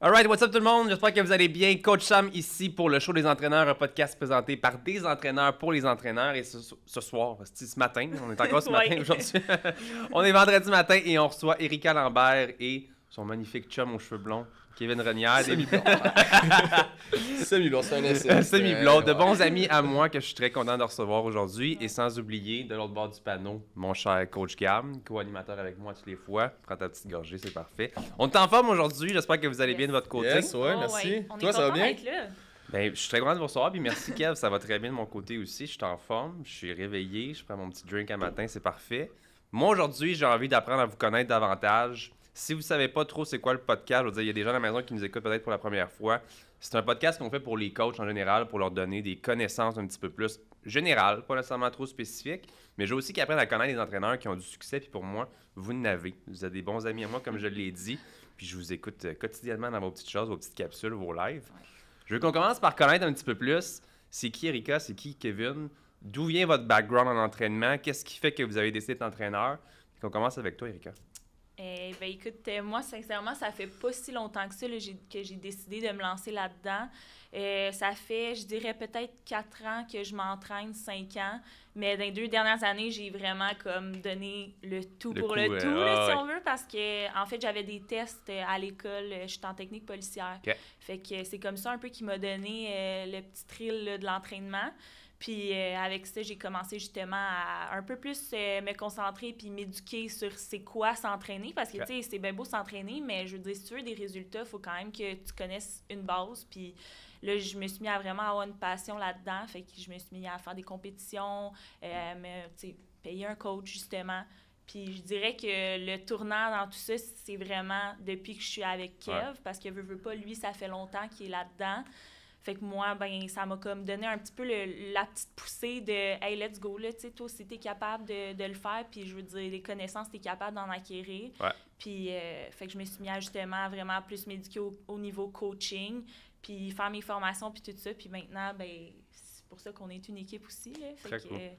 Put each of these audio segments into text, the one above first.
Alright, what's up tout le monde? J'espère que vous allez bien. Coach Sam ici pour le show des entraîneurs, un podcast présenté par des entraîneurs pour les entraîneurs. Et ce, soir, ce matin, on est encore ce matin aujourd'hui. on est vendredi matin et on reçoit Erika Lambert et son magnifique chum aux cheveux blonds, Kevin Renière. Semi-blond. semi c'est un essai. Euh, Semi-blond. De bons amis à moi que je suis très content de recevoir aujourd'hui. Et sans oublier, de l'autre bord du panneau, mon cher coach Gam, co-animateur avec moi toutes les fois. Prends ta petite gorgée, c'est parfait. On est en forme aujourd'hui. J'espère que vous allez bien de votre côté. Yes, ouais, oh, merci. Toi, ça va bien? Ben, je suis très content de vous recevoir. Puis merci, Kev. ça va très bien de mon côté aussi. Je suis en forme. Je suis réveillé. Je prends mon petit drink à matin. C'est parfait. Moi, aujourd'hui, j'ai envie d'apprendre à vous connaître davantage si vous ne savez pas trop c'est quoi le podcast, je veux dire, il y a des gens à la maison qui nous écoutent peut-être pour la première fois. C'est un podcast qu'on fait pour les coachs en général, pour leur donner des connaissances un petit peu plus générales, pas nécessairement trop spécifiques, mais j'ai aussi qu'ils apprennent à connaître des entraîneurs qui ont du succès. Puis pour moi, vous n'avez. Vous avez des bons amis à moi, comme je l'ai dit. Puis je vous écoute euh, quotidiennement dans vos petites choses, vos petites capsules, vos lives. Je veux qu'on commence par connaître un petit peu plus c'est qui Erika, c'est qui Kevin, d'où vient votre background en entraînement, qu'est-ce qui fait que vous avez décidé d'être entraîneur. Puis qu'on commence avec toi, Erika. Eh ben, écoute, euh, moi, sincèrement, ça fait pas si longtemps que ça que j'ai décidé de me lancer là-dedans. Euh, ça fait, je dirais, peut-être quatre ans que je m'entraîne, cinq ans. Mais dans les deux dernières années, j'ai vraiment comme donné le tout pour le tout, ah, si on veut, parce que en fait, j'avais des tests euh, à l'école. Je suis en technique policière. Fait que c'est comme ça un peu qui m'a donné le petit thrill de l'entraînement. Puis euh, avec ça, j'ai commencé justement à un peu plus euh, me concentrer puis m'éduquer sur c'est quoi s'entraîner. Parce que, tu sais, c'est bien beau s'entraîner, mais je veux dire, si tu veux des résultats, il faut quand même que tu connaisses une base. Puis là, je me suis mis à vraiment avoir une passion là-dedans. Fait que je me suis mis à faire des compétitions, euh, me, payer un coach, justement. Puis je dirais que le tournant dans tout ça, c'est vraiment depuis que je suis avec Kev. Parce que, veux, veux pas, lui, ça fait longtemps qu'il est là-dedans. Fait que moi, ben, ça m'a comme donné un petit peu la petite poussée de Hey, let's go, là, tu sais, toi aussi, t'es capable de, le faire. Puis je veux dire, les connaissances, es capable d'en acquérir. Puis, euh, fait que je me suis mis à justement vraiment plus m'éduquer au, niveau coaching, puis faire mes formations, puis tout ça. Puis maintenant, ben, c'est pour ça qu'on est une équipe aussi. Euh,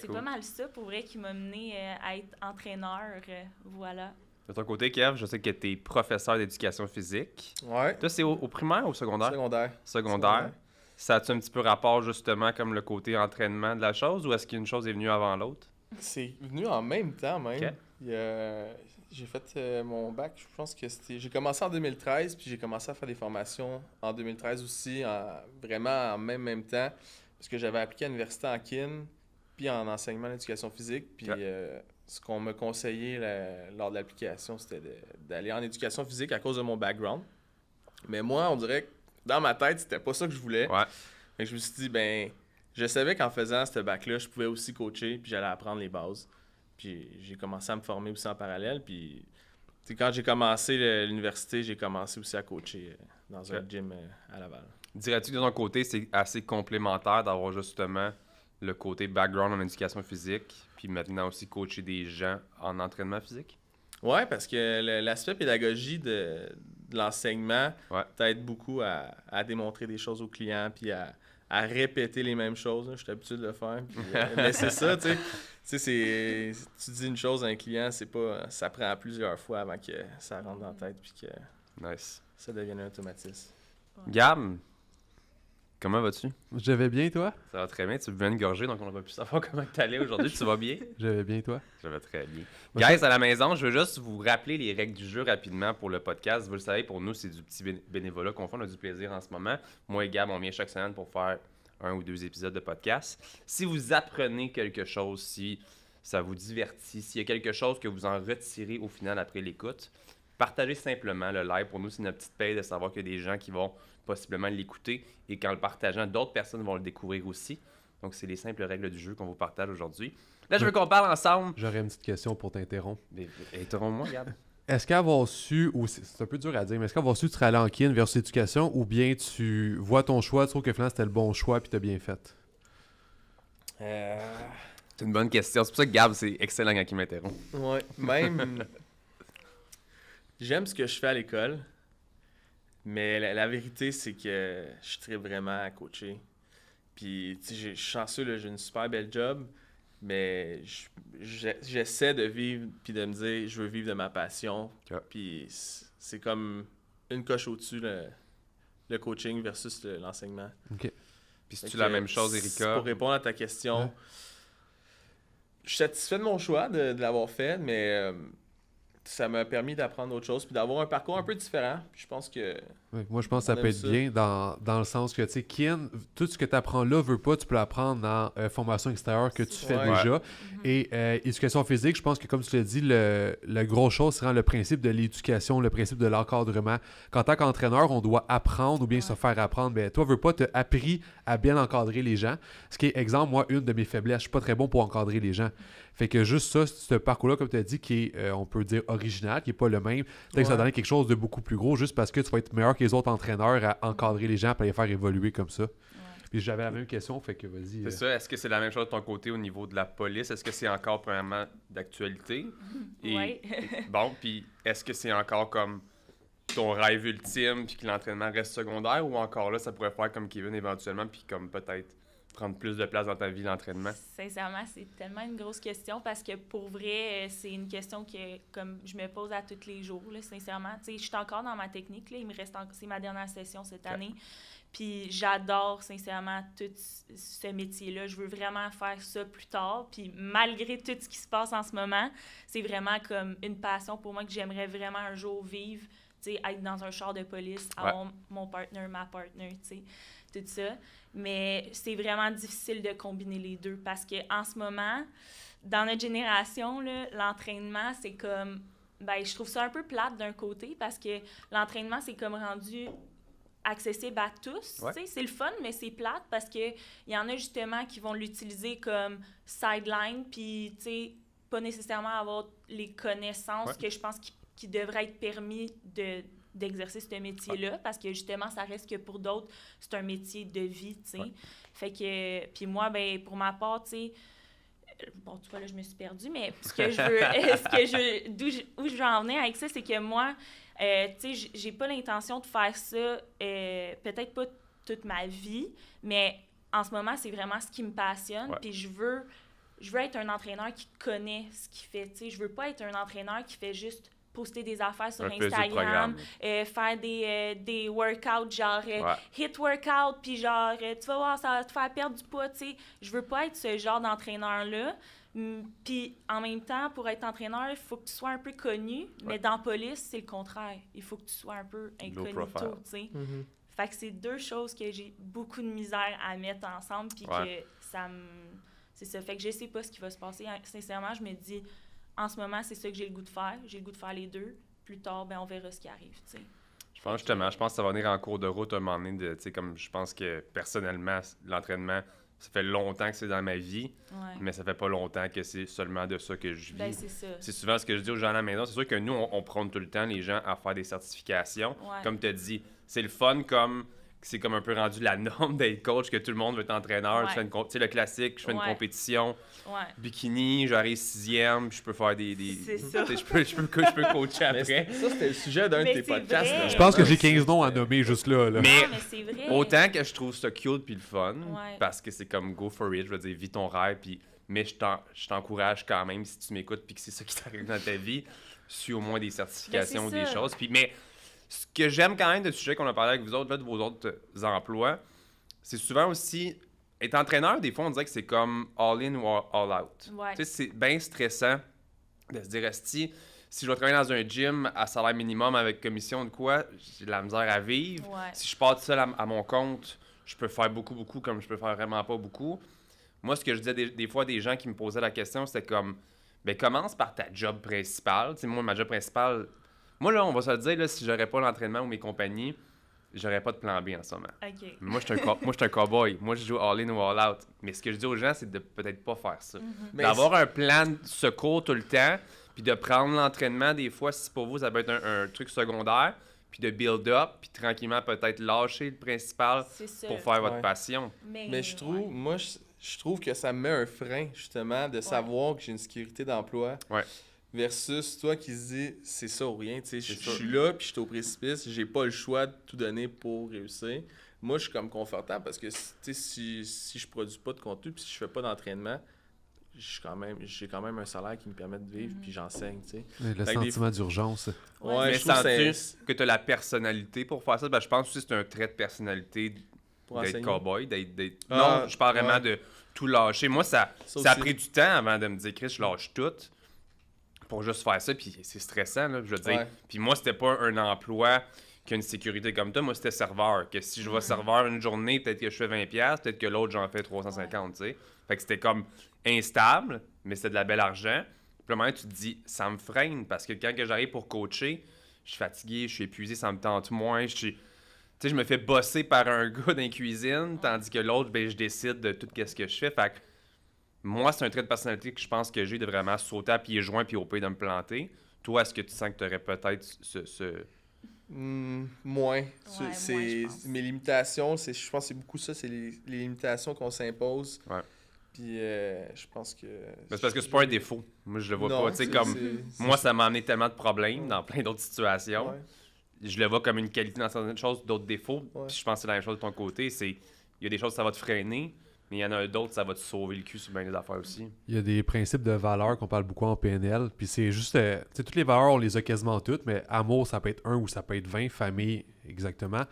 c'est pas mal ça pour vrai qui m'a mené euh, à être entraîneur. voilà. De ton côté, Kev, je sais que tu es professeur d'éducation physique. Ouais. Toi, c'est au, primaire ou au secondaire? Secondaire. Secondaire. Ça a-tu un petit peu rapport justement comme le côté entraînement de la chose ou est-ce qu'une chose est venue avant l'autre? C'est venu en même temps même. j'ai fait euh, mon bac, je pense que c'était... J'ai commencé en 2013, puis j'ai commencé à faire des formations en 2013 aussi, vraiment en même, même temps, parce que j'avais appliqué à l'université en kin, puis en enseignement d'éducation physique, puis... Euh, ce qu'on m'a conseillé lors de l'application, c'était d'aller en éducation physique à cause de mon background. Mais moi, on dirait que dans ma tête, c'était pas ça que je voulais. Et je me suis dit, ben, je savais qu'en faisant ce bac-là, je pouvais aussi coacher, puis j'allais apprendre les bases. Puis j'ai commencé à me former aussi en parallèle. Puis quand j'ai commencé l'université, j'ai commencé aussi à coacher euh, dans un gym euh, à Laval. Dirais-tu que de ton côté, c'est assez complémentaire d'avoir justement le côté background en éducation physique maintenant aussi coacher des gens en entraînement physique? ouais parce que l'aspect pédagogie de, l'enseignement peut t'aide beaucoup à, démontrer des choses aux clients, puis à, répéter les mêmes choses. Hein. Je suis habitué de le faire. Euh, mais c'est ça, tu sais. Tu dis une chose à un client, c'est pas, ça prend plusieurs fois avant que ça rentre dans la tête, puis que ça devienne un automatisme. Comment vas-tu? Je vais bien, toi? Ça va très bien. Tu viens de gorger, donc on n'a pas pu savoir comment tu allais aujourd'hui. tu vas bien? Je vais bien, toi? Je vais très bien. Guys, à la maison, je veux juste vous rappeler les règles du jeu rapidement pour le podcast. Vous le savez, pour nous, c'est du petit bénévolat qu'on fait. On a du plaisir en ce moment. Moi et Gab, on vient chaque semaine pour faire un ou deux épisodes de podcast. Si vous apprenez quelque chose, si ça vous divertit, s'il y a quelque chose que vous en retirez au final après l'écoute, partagez simplement le live. Pour nous, c'est notre petite paye de savoir qu'il y a des gens qui vont possiblement l'écouter et qu'en le partageant, d'autres personnes vont le découvrir aussi. Donc, c'est les simples règles du jeu qu'on vous partage aujourd'hui. Là, je veux qu'on parle ensemble. J'aurais une petite question pour t'interrompre. Mais, moi Gab. Est-ce qu'avoir su, c'est un peu dur à dire, mais est-ce qu'avoir su, tu serais vers en ou bien tu vois ton choix, tu trouves que finalement c'était le bon choix puis t'as bien fait? Euh. C'est une bonne question. C'est pour ça que Gab, c'est excellent quand il m'interrompt. Ouais, même. J'aime ce que je fais à l'école. Mais la, vérité, c'est que je suis vraiment à coacher. Puis, tu sais, je suis chanceux, j'ai une super belle job, mais j'essaie de vivre, puis de me dire, je veux vivre de ma passion. Puis, c'est comme une coche au-dessus, le, coaching versus l'enseignement. Puis, c'est-tu la même chose, Erika? Pour répondre à ta question, je suis satisfait de mon choix de, l'avoir fait, mais. Euh, ça m'a permis d'apprendre autre chose puis d'avoir un parcours un peu différent. je pense que. moi, je pense que ça peut être bien dans, le sens que, tu sais, Ken, tout ce que tu apprends là, veut pas, tu peux l'apprendre dans la euh, formation extérieure que tu fais déjà. Et euh, éducation physique, je pense que, comme tu l'as dit, le, la grosse chose, sera le principe de l'éducation, le principe de l'encadrement. quand tant qu'entraîneur, on doit apprendre ou bien se faire apprendre. Mais ben, toi, veux pas, tu appris à bien encadrer les gens. Ce qui est, exemple, moi, une de mes faiblesses, je suis pas très bon pour encadrer les gens. Fait que juste ça, ce parcours-là, comme tu as dit, qui est, euh, on peut dire, original, qui n'est pas le même, peut-être que ça donne quelque chose de beaucoup plus gros juste parce que tu vas être meilleur que les autres entraîneurs à encadrer les gens pour les faire évoluer comme ça. Puis j'avais la même question, fait que vas-y. C'est euh. ça. Est-ce que c'est la même chose de ton côté au niveau de la police? Est-ce que c'est encore, premièrement, d'actualité? oui. bon, puis est-ce que c'est encore comme ton rêve ultime, puis que l'entraînement reste secondaire, ou encore là, ça pourrait faire comme Kevin éventuellement, puis comme peut-être prendre plus de place dans ta vie d'entraînement? Sincèrement, c'est tellement une grosse question parce que pour vrai, euh, c'est une question que comme je me pose à tous les jours, là, sincèrement. je suis encore dans ma technique, là, il me reste c'est ma dernière session cette année. Puis j'adore sincèrement tout ce métier-là. Je veux vraiment faire ça plus tard. Puis malgré tout ce qui se passe en ce moment, c'est vraiment comme une passion pour moi que j'aimerais vraiment un jour vivre, tu être dans un char de police, mon partner, ma partner, tout ça. Mais c'est vraiment difficile de combiner les deux parce qu'en ce moment, dans notre génération, l'entraînement, c'est comme. Ben, je trouve ça un peu plate d'un côté parce que l'entraînement, c'est comme rendu accessible à tous. C'est le fun, mais c'est plate parce qu'il y en a justement qui vont l'utiliser comme sideline, puis pas nécessairement avoir les connaissances que je pense qui, devrait être permis de, d'exercer ce métier-là parce que justement, ça reste que pour d'autres, c'est un métier de vie, tu sais. Fait que, puis moi, ben, pour ma part, tu sais, euh, bon, tu vois, là, je me suis perdue, mais ce que je veux, que je, d'où je, où je veux en venir avec ça, c'est que moi, euh, tu sais, j'ai pas l'intention de faire ça, euh, peut-être pas toute ma vie, mais en ce moment, c'est vraiment ce qui me passionne, puis je veux je veux être un entraîneur qui connaît ce qu'il fait. sais. Je veux pas être un entraîneur qui fait juste poster des affaires sur Instagram, euh, faire des, euh, des workouts, genre euh, hit workout, puis genre tu vas voir, ça va te faire perdre du poids, tu sais. Je veux pas être ce genre d'entraîneur-là. Puis en même temps, pour être entraîneur, il faut que tu sois un peu connu, mais dans police, c'est le contraire. Il faut que tu sois un peu incognito, tu sais. Mm-hmm. Fait que c'est deux choses que j'ai beaucoup de misère à mettre ensemble, puis que ça me. C'est ça. Fait que je sais pas ce qui va se passer. Hein, sincèrement, je me dis, en ce moment, c'est ça que j'ai le goût de faire. J'ai le goût de faire les deux. Plus tard, ben, on verra ce qui arrive. Je pense justement, je pense que ça va venir en cours de route un moment donné. De, comme je pense que personnellement, l'entraînement, ça fait longtemps que c'est dans ma vie, mais ça fait pas longtemps que c'est seulement de ça que je vis. Ben, c'est souvent ce que je dis aux gens à la maison. C'est sûr que nous, on, prend tout le temps les gens à faire des certifications. Comme tu as dit, c'est le fun comme c'est comme un peu rendu la norme d'être coach, que tout le monde veut être entraîneur. c'est le classique, je fais une compétition, bikini, j'arrive sixième, je peux faire des. c'est ça. Je peux, coacher après. Ça, c'était le sujet d'un de tes podcasts. je pense que j'ai 15 noms à nommer juste là. là. Mais, vrai. autant que je trouve ça cute puis le fun, parce que c'est comme go for it, je veux dire, vis ton rêve, puis. Mais je t'encourage quand même, si tu m'écoutes, puis que c'est ça qui t'arrive dans ta vie, suis au moins des certifications ou des choses. Puis, mais ce que j'aime quand même de sujet qu'on a parlé avec vous autres, de vos autres euh, emplois, c'est souvent aussi. Être entraîneur, des fois, on dirait que c'est comme all-in ou all-out. c'est bien stressant de se dire, si si je dois travailler dans un gym à salaire minimum avec commission de quoi, j'ai de la misère à vivre. Si je pars tout seul à, mon compte, je peux faire beaucoup, beaucoup comme je peux faire vraiment pas beaucoup. Moi, ce que je disais des, fois des gens qui me posaient la question, c'était comme, ben commence par ta job principale. c'est moi, ma job principale, moi, là, on va se le dire, là, si j'aurais pas l'entraînement ou mes compagnies, j'aurais pas de plan B en ce moment. Moi, je suis un, cow un cowboy. Moi, je joue all-in ou all-out. Mais ce que je dis aux gens, c'est de peut-être pas faire ça. Mhm. D'avoir un plan de secours tout le temps, puis de prendre l'entraînement des fois, si pour vous, ça peut être un, truc secondaire, puis de build-up, puis tranquillement peut-être lâcher le principal pour faire votre passion. Mais, je trouve, moi, je, trouve que ça met un frein, justement, de savoir que j'ai une sécurité d'emploi. Ouais versus toi qui se dis c'est ça ou rien, tu sais, je suis là puis je suis au précipice, j'ai pas le choix de tout donner pour réussir. Moi, je suis comme confortable parce que si, si je produis pas de contenu puis si je fais pas d'entraînement, j'ai quand même j'ai quand même un salaire qui me permet de vivre puis j'enseigne tu sais le sentiment d'urgence sens que tu as la personnalité pour faire ça ben, je pense aussi que c'est un trait de personnalité d'être cowboy d'être ah, non je parle vraiment de tout lâcher moi ça ça, ça a pris du temps avant de me dire Chris je lâche tout pour juste faire ça, puis c'est stressant, là, je veux dire. Puis moi, c'était pas un emploi qui a une sécurité comme ça. Moi, c'était serveur. Que si je vais serveur une journée, peut-être que je fais 20$, peut-être que l'autre, j'en fais 350$, tu sais. Fait que c'était comme instable, mais c'est de la belle argent. Puis le moment, tu te dis, ça me freine parce que quand que j'arrive pour coacher, je suis fatigué, je suis épuisé, ça me tente moins, je Tu sais, je me fais bosser par un gars dans la cuisine, tandis que l'autre, ben, je décide de tout ce que je fais. Fait que moi, c'est un trait de personnalité que je pense que j'ai de vraiment sauter à pied joint puis au pays de me planter. Toi, est-ce que tu sens que tu aurais peut-être ce. Hmm, moins. c'est mes limitations, c'est je pense que c'est beaucoup ça, c'est les, limitations qu'on s'impose. Puis euh, je pense que. c'est parce que c'est pas un défaut. Moi, je le vois pas. comme. Moi, ça m'a amené tellement de problèmes dans plein d'autres situations. Je le vois comme une qualité dans certaines choses, d'autres défauts. je pense que c'est la même chose de ton côté. C'est il y a des choses ça va te freiner, il y en a d'autres, ça va te sauver le cul sur bien des affaires aussi. Il y a des principes de valeur qu'on parle beaucoup en PNL. Puis c'est juste, euh, toutes les valeurs, on les a quasiment toutes, mais amour, ça peut être un ou ça peut être 20, famille, exactement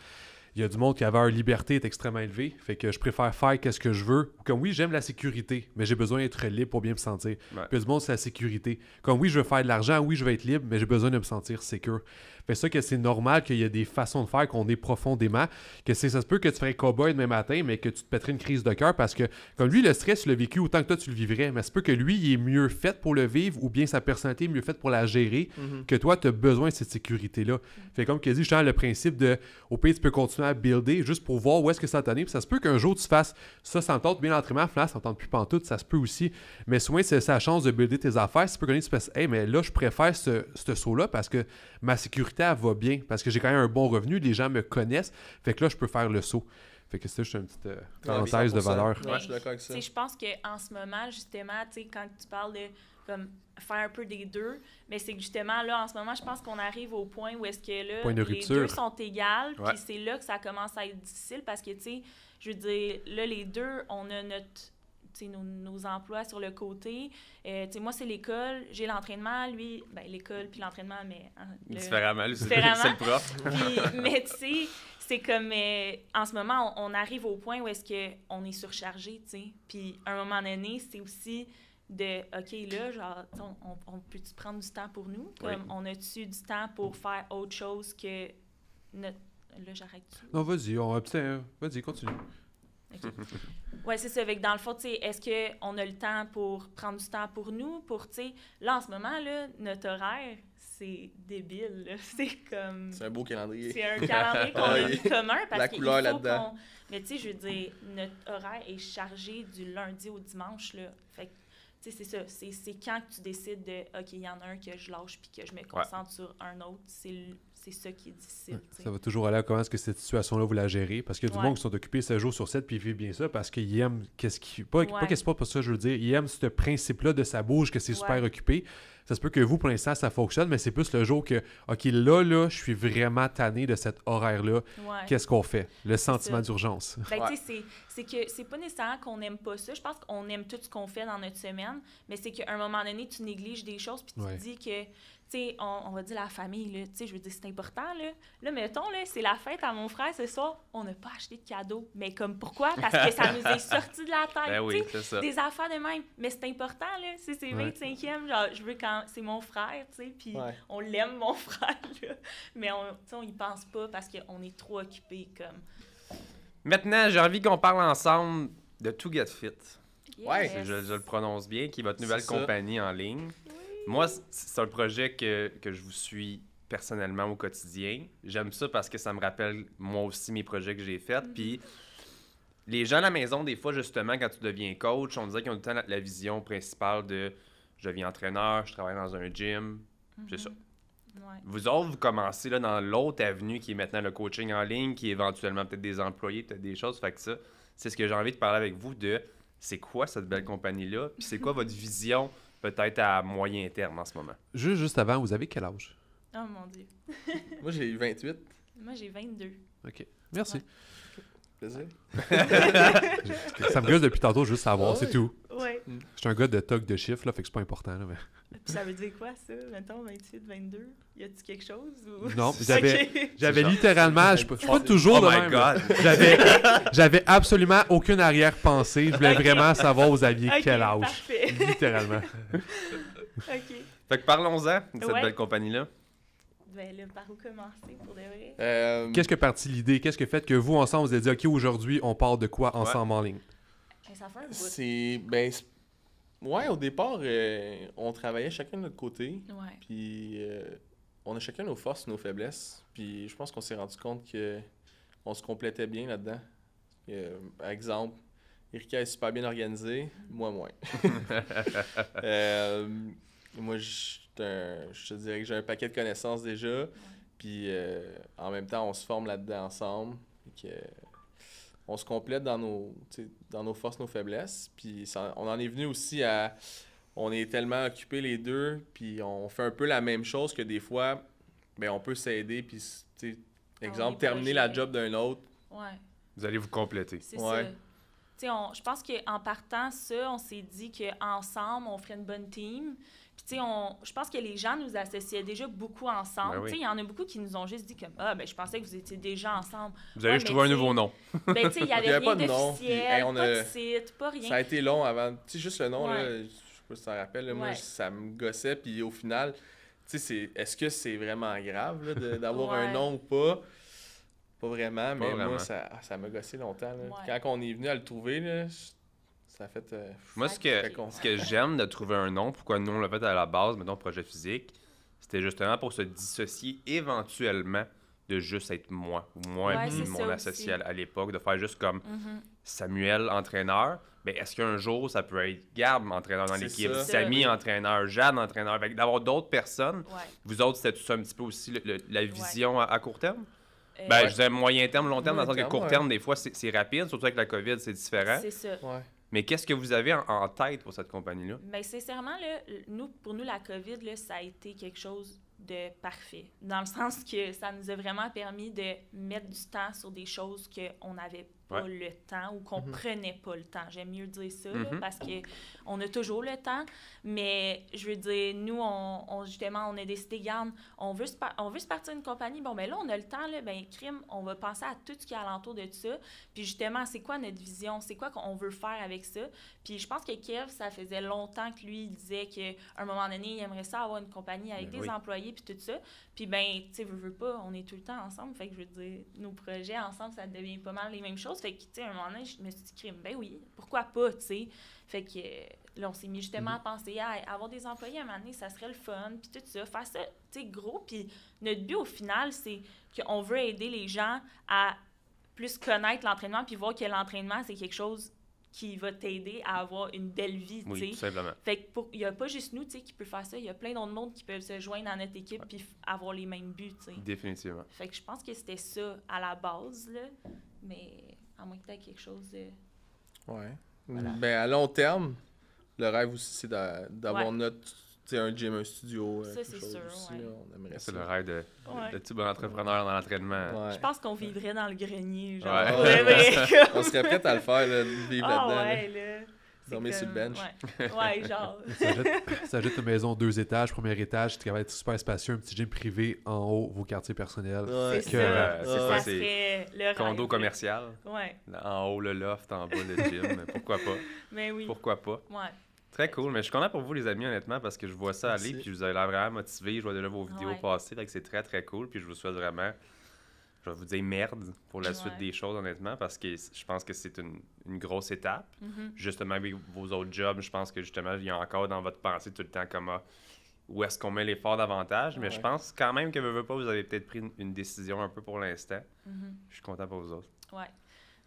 il y a du monde qui avait leur liberté est extrêmement élevée. Fait que je préfère faire qu'est-ce que je veux. Comme oui, j'aime la sécurité, mais j'ai besoin d'être libre pour bien me sentir. Puis du monde, c'est la sécurité. Comme oui, je veux faire de l'argent, oui, je veux être libre, mais j'ai besoin de me sentir secure. Fait ça que c'est normal qu'il y ait des façons de faire qu'on est profondément, que c'est ça se peut que tu ferais cowboy demain matin, mais que tu te pèterais une crise de cœur parce que comme lui, le stress, il l'a vécu autant que toi tu le vivrais, mais ça se peut que lui, il est mieux fait pour le vivre ou bien sa personnalité est mieux faite pour la gérer mhm. que toi, tu as besoin de cette sécurité-là. Fait comme qu'il dit, je le principe de au pays, tu peux continuer à builder juste pour voir où est-ce que ça t'en Puis ça se peut qu'un jour tu fasses ça, ça tente bien l'entraînement, là, ça t'entend plus pantoute, ça se peut aussi. Mais souvent, c'est la chance de builder tes affaires. Ça peut connaître, tu penses, hey, mais là, je préfère ce, saut-là parce que ma sécurité, elle va bien, parce que j'ai quand même un bon revenu, les gens me connaissent. Fait que là, je peux faire le saut. Fait que c'est juste une petite euh, parenthèse de valeur. je suis d'accord avec pense qu'en ce moment, justement, quand tu parles de comme faire un peu des deux, mais c'est justement là en ce moment, je pense qu'on arrive au point où est-ce que là les deux sont égales, puis c'est là que ça commence à être difficile parce que tu sais, je veux dire là les deux, on a notre nos, nos, emplois sur le côté. Euh, tu sais, moi, c'est l'école, j'ai l'entraînement, lui, ben, l'école puis l'entraînement, mais... Hein, différemment, c'est le prof. mais tu sais, c'est comme... Euh, en ce moment, on, on, arrive au point où est-ce qu'on est surchargé, tu sais. Puis, à un moment donné, c'est aussi de OK, là, genre, on, peut-tu prendre du temps pour nous? Comme, on a-tu du temps pour faire autre chose que notre. Là, j'arrête. Non, vas-y, on hein, Vas-y, continue. Ouais, Oui, c'est ça. Avec, dans le fond, est-ce qu'on a le temps pour prendre du temps pour nous? Pour, là, en ce moment, là, notre horaire, c'est débile. C'est comme... C'est un beau calendrier. C'est un calendrier qu'on a commun. Parce La couleur là Mais tu sais, je veux dire, notre horaire est chargé du lundi au dimanche. Là. Fait que c'est ça. C'est quand tu décides de, OK, il y en a un que je lâche puis que je me concentre sur un autre. C'est ça qui est difficile. Ça va toujours aller à comment est-ce que cette situation-là, vous la gérez. Parce qu'il y a du monde qui sont occupés 7 jours sur 7 puis ils vivent bien ça parce qu'ils aiment, qu'est-ce qui. Pas, qu'est-ce pas pour ça, je veux dire. ce principe-là de sa bouge que c'est super occupé ça se peut que vous, pour l'instant, ça fonctionne, mais c'est plus le jour que, OK, là, là, je suis vraiment tanné de cet horaire-là. Qu'est-ce qu'on fait? Le sentiment d'urgence. Ben, c'est que c'est pas nécessairement qu'on n'aime pas ça. Je pense qu'on aime tout ce qu'on fait dans notre semaine, mais c'est qu'à un moment donné, tu négliges des choses, puis tu te dis que on, va dire la famille, là, tu je veux dire, c'est important, là. Là, mettons, là, c'est la fête à mon frère c'est ça, on n'a pas acheté de cadeau. Mais comme, pourquoi? Parce que ça nous est sorti de la tête, ben Des affaires de même. Mais c'est important, là, si c'est 25e, je veux quand... C'est mon frère, tu puis on l'aime, mon frère, Mais on, on pense pas parce qu'on est trop occupé, comme... Maintenant, j'ai envie qu'on parle ensemble de To Get Fit. Ouais. je, le prononce bien, qui est votre nouvelle compagnie en ligne. Moi, c'est un projet que, je vous suis personnellement au quotidien. J'aime ça parce que ça me rappelle moi aussi mes projets que j'ai faits. Mm-hmm. Puis les gens à la maison, des fois, justement, quand tu deviens coach, on dirait qu'ils ont tout le temps la, vision principale de je deviens entraîneur, je travaille dans un gym, mm-hmm. c'est ça. Vous autres, vous commencez dans l'autre avenue qui est maintenant le coaching en ligne, qui est éventuellement peut-être des employés, peut-être des choses. Fait que ça, c'est ce que j'ai envie de parler avec vous de c'est quoi cette belle mm. compagnie-là, puis c'est quoi votre vision peut-être à moyen terme en ce moment. Juste, avant, vous avez quel âge? Oh mon Dieu. Moi, j'ai 28. Moi, j'ai 22. OK. Merci. ça me gueule depuis tantôt juste savoir, c'est ah tout. Ouais. Mm. Je suis un gars de toc de chiffres, là, fait que c'est pas important. Là, Ça veut dire quoi, ça? Mettons, 28, 22? Y a-tu quelque chose? Non, j'avais littéralement... Je suis pas oh toujours oh my God! J'avais absolument aucune arrière-pensée. Je voulais vraiment savoir vous aviez quel âge. Parfait. Littéralement. OK. Fait que parlons-en de cette belle compagnie-là. Ben par où commencer pour de euh, Qu'est-ce que partie l'idée? Qu'est-ce que fait que vous, ensemble, vous avez dit, OK, aujourd'hui, on parle de quoi ensemble en ligne? Ben, c'est. Ben, ouais, au départ, euh, on travaillait chacun de notre côté. Ouais. Puis euh, on a chacun nos forces, nos faiblesses. Puis je pense qu'on s'est rendu compte que on se complétait bien là-dedans. par exemple, Erika est super bien organisée, moi moins. moi, je je te dirais que j'ai un paquet de connaissances déjà. Puis euh, en même temps, on se forme là-dedans ensemble. Et que, euh, on se complète dans nos, dans nos forces, nos faiblesses. Puis on en est venu aussi à. On est tellement occupés les deux, puis on fait un peu la même chose que des fois, ben, on peut s'aider. Puis, ah, exemple, terminer la job d'un autre. Vous allez vous compléter. C'est ça. je pense qu'en partant ça, on s'est dit qu'ensemble, on ferait une bonne team je pense que les gens nous associaient déjà beaucoup ensemble. Ben il y en a beaucoup qui nous ont juste dit que Ah, ben, je pensais que vous étiez déjà ensemble. Vous avez trouvé un nouveau nom. Ben, il n'y avait, pas de nom. pas de site, pas rien. Ça a été long avant. Tu sais, juste le nom, je là, je sais pas si tu te rappelles. moi, ça me gossait. Puis, au final, tu sais, est, ce que c'est vraiment grave d'avoir un nom ou pas? Pas vraiment, mais moi, ça, ça m'a gossé longtemps. Quand on est venu à le trouver, ça fait. Euh, moi, ce que, ce que j'aime de trouver un nom, pourquoi nous on l'a fait à la base, mettons projet physique, c'était justement pour se dissocier éventuellement de juste être moi, ou moi mon associé à, l'époque, de faire juste comme mm-hmm. Samuel, entraîneur. mais Est-ce qu'un jour, ça peut être Gab, entraîneur dans l'équipe, Samy, entraîneur, Jeanne, entraîneur, d'avoir d'autres personnes. Vous autres, c'était tout ça un petit peu aussi la vision à, court terme? Euh, ben, je disais moyen terme, long terme, dans le sens que court terme, des fois, c'est rapide, surtout avec la COVID, c'est différent. C'est ça. Mais qu'est-ce que vous avez en, tête pour cette compagnie-là? Bien, sincèrement, nous, pour nous, la COVID, là, ça a été quelque chose de parfait, dans le sens que ça nous a vraiment permis de mettre du temps sur des choses qu'on n'avait pas le temps ou qu'on mhm. prenait pas le temps. J'aime mieux dire ça, mhm. parce que on a toujours le temps, mais je veux dire, nous, on, justement, on a décidé, garde, on veut, se on veut se partir une compagnie, bon, mais ben là, on a le temps, là, ben, crime, on va penser à tout ce qui est alentour de ça. Puis justement, c'est quoi notre vision? C'est quoi qu'on veut faire avec ça? Puis je pense que Kev, ça faisait longtemps que lui, il disait qu'à un moment donné, il aimerait ça avoir une compagnie avec ben des employés, puis tout ça. Puis ben, tu sais, veux, veux pas, on est tout le temps ensemble. Fait que je veux dire, nos projets ensemble, ça devient pas mal les mêmes choses. Fait que, tu sais, à un moment donné, je me suis dit, crime, ben oui, pourquoi pas, tu sais. Fait que euh, là, on s'est mis justement à mhm. penser à avoir des employés à un moment donné, ça serait le fun, puis tout ça. Faire ça, tu sais, gros. Puis notre but au final, c'est qu'on veut aider les gens à plus connaître l'entraînement, puis voir que l'entraînement, c'est quelque chose qui va t'aider à avoir une belle vie, tu sais. simplement. Fait il n'y a pas juste nous, tu sais, qui peut faire ça. Il y a plein d'autres mondes qui peuvent se joindre à notre équipe puis avoir les mêmes buts, tu sais. Définitivement. Fait que je pense que c'était ça à la base, là. Mais à moins que tu aies quelque chose de... Ouais. Bien, à long terme, le rêve aussi, c'est d'avoir tu notre un gym, un studio. Euh, ça, c'est sûr. C'est le rêve de, de, tout bon entrepreneur dans l'entraînement. Je pense qu'on vivrait dans le grenier. Genre. on serait prêt à le faire, de vivre ah, là dedans le bench. Ouais, genre. ça ajoute une maison deux étages. Premier étage, tu travailles super spacieux, un petit gym privé en haut, vos quartiers personnels. C'est ça. c'est le condo commercial. Ouais. En haut, le loft, en bas, le gym. Pourquoi pas? Mais oui. Pourquoi pas? Très cool, mais je suis content pour vous, les amis, honnêtement, parce que je vois ça aller, puis vous avez l'air vraiment motivé. Je vois déjà vos vidéos passer, donc c'est très, très cool. Puis je vous souhaite vraiment je vais vous dire merde pour la suite des choses, honnêtement, parce que je pense que c'est une, grosse étape. Mm-hmm. Justement, avec vos autres jobs, je pense que justement, il y a encore dans votre pensée tout le temps comme ah, où est-ce qu'on met l'effort davantage. Mais je pense quand même que, veux, veux pas, vous avez peut-être pris une, décision un peu pour l'instant. Mm-hmm. Je suis content pour vous autres. Oui.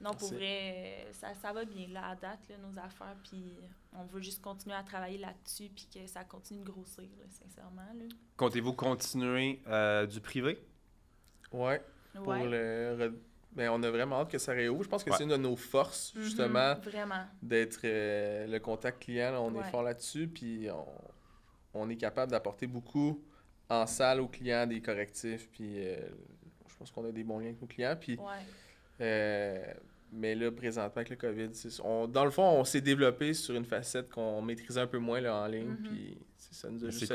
Non, pour vrai, ça, va bien, là, à date, nos affaires, puis on veut juste continuer à travailler là-dessus, puis que ça continue de grossir, sincèrement. Comptez-vous continuer euh, du privé? Ouais. Pour ben, on a vraiment hâte que ça réouvre. Je pense que c'est une de nos forces, mhm, justement, d'être euh, le contact client. on est fort là-dessus, puis on, est capable d'apporter beaucoup en salle aux clients des correctifs. Puis euh, je pense qu'on a des bons liens avec nos clients. Puis, euh, mais là, présentement, avec le COVID, on, dans le fond, on s'est développé sur une facette qu'on maîtrisait un peu moins là, en ligne. Mhm. Puis ça nous a juste